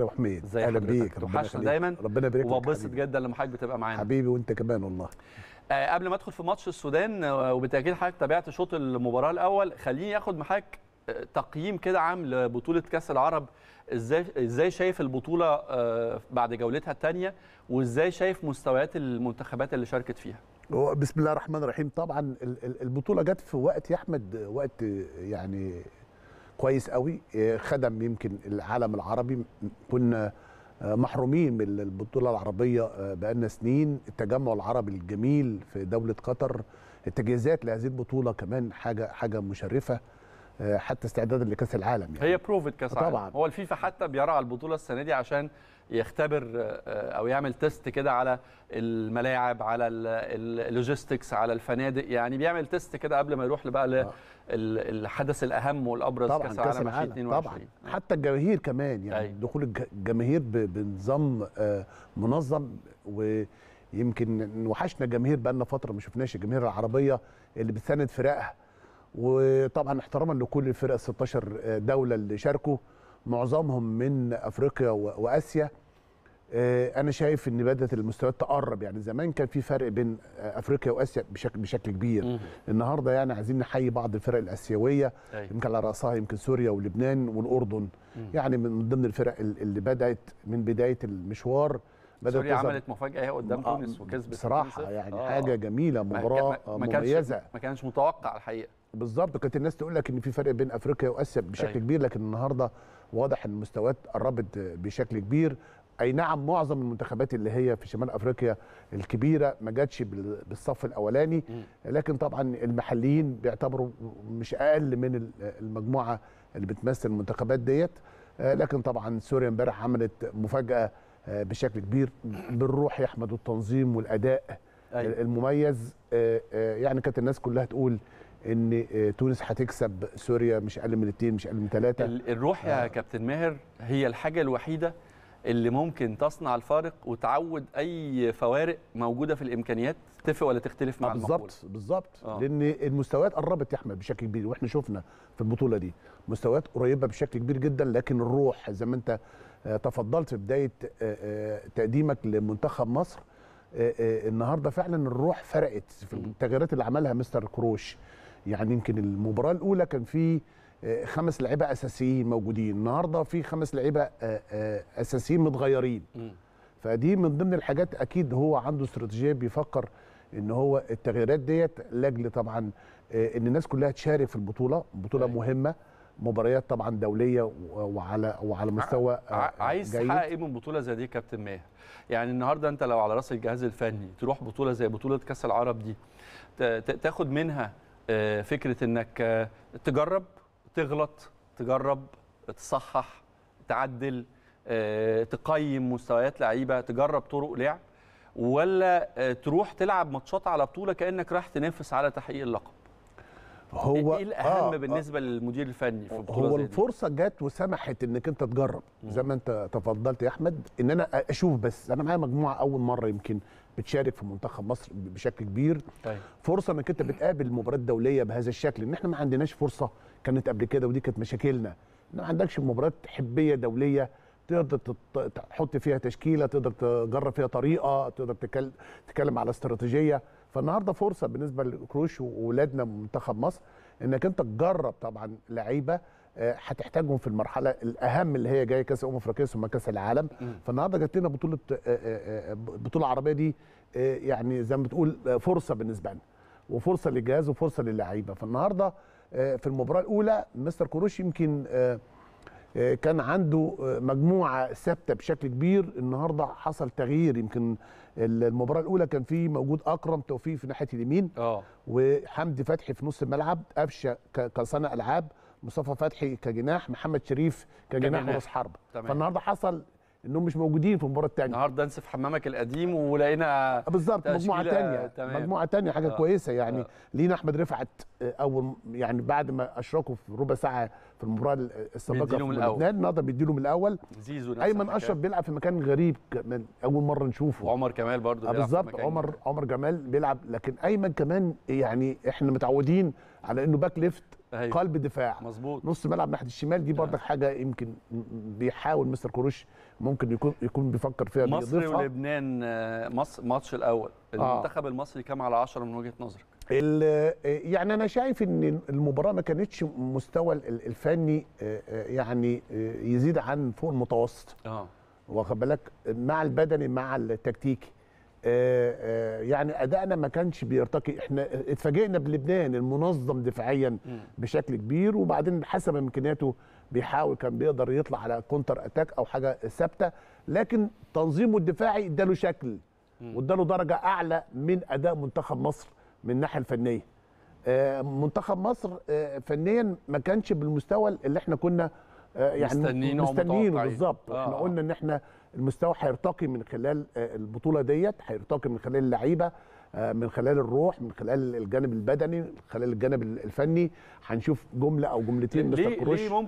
يا حميد ازيك اهلا بيك توحشنا دايما ربنا يبارك لك وبسط جدا لما حضرتك بتبقى معانا حبيبي وانت كمان والله آه قبل ما ادخل في ماتش السودان آه، وبالتاكيد حضرتك تابعت شوط المباراه الاول خليني اخد معاك آه، تقييم كده عام لبطوله كاس العرب ازاي ازاي شايف البطوله آه، بعد جولتها الثانيه وازاي شايف مستويات المنتخبات اللي شاركت فيها بسم الله الرحمن الرحيم طبعا البطوله جت في وقت يا احمد وقت يعني كويس قوي آه، خدم يمكن العالم العربي كنا آه، محرومين من البطوله العربيه آه، بقالنا سنين التجمع العربي الجميل في دوله قطر التجهيزات لهذه البطوله كمان حاجه حاجه مشرفه آه، حتى استعدادا لكاس العالم يعني. هي بروفت كاس طبعا طبعا هو الفيفا حتى بيرعى البطوله السنه دي عشان يختبر آه، آه، او يعمل تيست كده على الملاعب على اللوجيستكس على الفنادق يعني بيعمل تيست كده قبل ما يروح بقى للحدث الاهم والابرز طبعا كاس العالم 2022 طبعا حتى الجماهير كمان يعني أي. أيوة. دخول الجماهير بنظام منظم ويمكن وحشنا الجماهير بقى لنا فتره ما شفناش الجماهير العربيه اللي بتساند فرقها وطبعا احتراما لكل الفرق 16 دوله اللي شاركوا معظمهم من افريقيا واسيا آه، انا شايف ان بدات المستويات تقرب يعني زمان كان في فرق بين آه، افريقيا واسيا بشكل بشكل كبير مم. النهارده يعني عايزين نحيي بعض الفرق الاسيويه أيوة. يمكن على راسها يمكن سوريا ولبنان والاردن مم. يعني من ضمن الفرق اللي بدات من بدايه المشوار بدأت سوريا عملت مفاجاه هي قدام آه، تونس وكسبت بصراحه يعني آه. حاجه جميله مباراه مميزه ما كانش متوقع الحقيقه بالظبط كانت الناس تقول لك ان في فرق بين افريقيا واسيا بشكل أيوة. كبير لكن النهارده واضح ان المستويات قربت بشكل كبير اي نعم معظم المنتخبات اللي هي في شمال افريقيا الكبيره ما جاتش بالصف الاولاني لكن طبعا المحليين بيعتبروا مش اقل من المجموعه اللي بتمثل المنتخبات ديت آه، لكن طبعا سوريا امبارح عملت مفاجاه آه، بشكل كبير بالروح يحمد التنظيم والاداء أيوة. المميز آه، يعني كانت الناس كلها تقول ان آه، تونس هتكسب سوريا مش اقل من اثنين مش اقل من ثلاثه الروح يا آه. كابتن ماهر هي الحاجه الوحيده اللي ممكن تصنع الفارق وتعود اي فوارق موجوده في الامكانيات تتفق ولا تختلف مع آه، بالظبط بالظبط آه. لان المستويات قربت يا احمد بشكل كبير واحنا شفنا في البطوله دي مستويات قريبه بشكل كبير جدا لكن الروح زي ما انت آه، تفضلت في بدايه تقديمك لمنتخب مصر النهارده فعلا الروح فرقت في التغييرات اللي عملها مستر كروش يعني يمكن المباراه الاولى كان في آه، خمس لعيبه اساسيين موجودين النهارده في خمس لعيبه آه، آه، اساسيين متغيرين فدي من ضمن الحاجات اكيد هو عنده استراتيجيه بيفكر ان هو التغييرات ديت لاجل طبعا ان الناس كلها تشارك في البطوله بطوله أي. أيوة. مهمه مباريات طبعا دوليه وعلى وعلى مستوى عايز تحقق ايه من بطوله زي دي كابتن ماهر يعني النهارده انت لو على راس الجهاز الفني تروح بطوله زي بطوله كاس العرب دي تاخد منها آه، فكره انك آه، تجرب تغلط تجرب تصحح تعدل آه، تقيم مستويات لعيبه تجرب طرق لعب ولا تروح تلعب ماتشات على بطوله كانك رايح تنافس على تحقيق اللقب إيه هو ايه الاهم آه, آه. بالنسبه آه للمدير الفني في البطوله هو الفرصه جت وسمحت انك انت تجرب زي ما انت تفضلت يا احمد ان انا اشوف بس انا معايا مجموعه اول مره يمكن بتشارك في منتخب مصر بشكل كبير طيب. فرصه انك انت بتقابل مباريات دوليه بهذا الشكل ان احنا ما عندناش فرصه كانت قبل كده ودي كانت مشاكلنا ان ما عندكش مباريات حبيه دوليه تقدر تحط فيها تشكيله تقدر تجرب فيها طريقه تقدر تتكلم على استراتيجيه فالنهارده فرصه بالنسبه لكروش واولادنا منتخب مصر انك انت تجرب طبعا لعيبه آه، هتحتاجهم في المرحله الاهم اللي هي جايه كاس الامم الافريقيه ثم كاس العالم فالنهارده جات لنا بطوله آه، آه، بطوله عربيه دي يعني زي ما بتقول فرصه بالنسبه لنا وفرصه للجهاز وفرصه للعيبه فالنهارده في المباراه الاولى مستر كروش يمكن كان عنده مجموعه ثابته بشكل كبير النهارده حصل تغيير يمكن المباراه الاولى كان في موجود اكرم توفيق في ناحيه اليمين اه وحمدي فتحي في نص الملعب قفشه كصانع العاب مصطفى فتحي كجناح محمد شريف كجناح راس حرب فالنهارده حصل انهم مش موجودين في المباراه الثانيه النهارده انسف حمامك القديم ولقينا آه، بالظبط مجموعه ثانيه مجموعه ثانيه حاجه آه. كويسه يعني آه. لينا احمد رفعت آه، اول يعني بعد ما اشركوا في ربع ساعه في المباراه آه، السابقه في لبنان نقدر بيديله من الاول زيزو ايمن اشرف بيلعب في مكان غريب من اول مره نشوفه وعمر كمال برضه بالظبط عمر عمر جمال بيلعب لكن ايمن كمان يعني احنا متعودين على انه باك ليفت أيوة. قلب دفاع مظبوط نص ملعب ناحيه الشمال دي برضك آه. حاجه يمكن بيحاول مستر كروش ممكن يكون يكون بيفكر فيها مصر ولبنان آه، مصر ماتش الاول آه. المنتخب آه. المصري كام على 10 من وجهه نظرك يعني انا شايف ان المباراه ما كانتش مستوى الفني يعني يزيد عن فوق المتوسط اه واخد بالك مع البدني مع التكتيكي آه، آه، يعني ادائنا ما كانش بيرتقي احنا اتفاجئنا بلبنان المنظم دفاعيا بشكل كبير وبعدين حسب امكانياته بيحاول كان بيقدر يطلع على كونتر اتاك او حاجه ثابته لكن تنظيمه الدفاعي اداله شكل واداله درجه اعلى من اداء منتخب مصر من الناحيه الفنيه آه، منتخب مصر فنيا ما كانش بالمستوى اللي احنا كنا يعني مستنيينه مستنيين بالظبط آه. احنا قلنا ان احنا المستوى هيرتقي من خلال آه، البطوله ديت هيرتقي من خلال اللعيبه آه، من خلال الروح من خلال الجانب البدني من خلال الجانب الفني هنشوف جمله او جملتين مستر كروش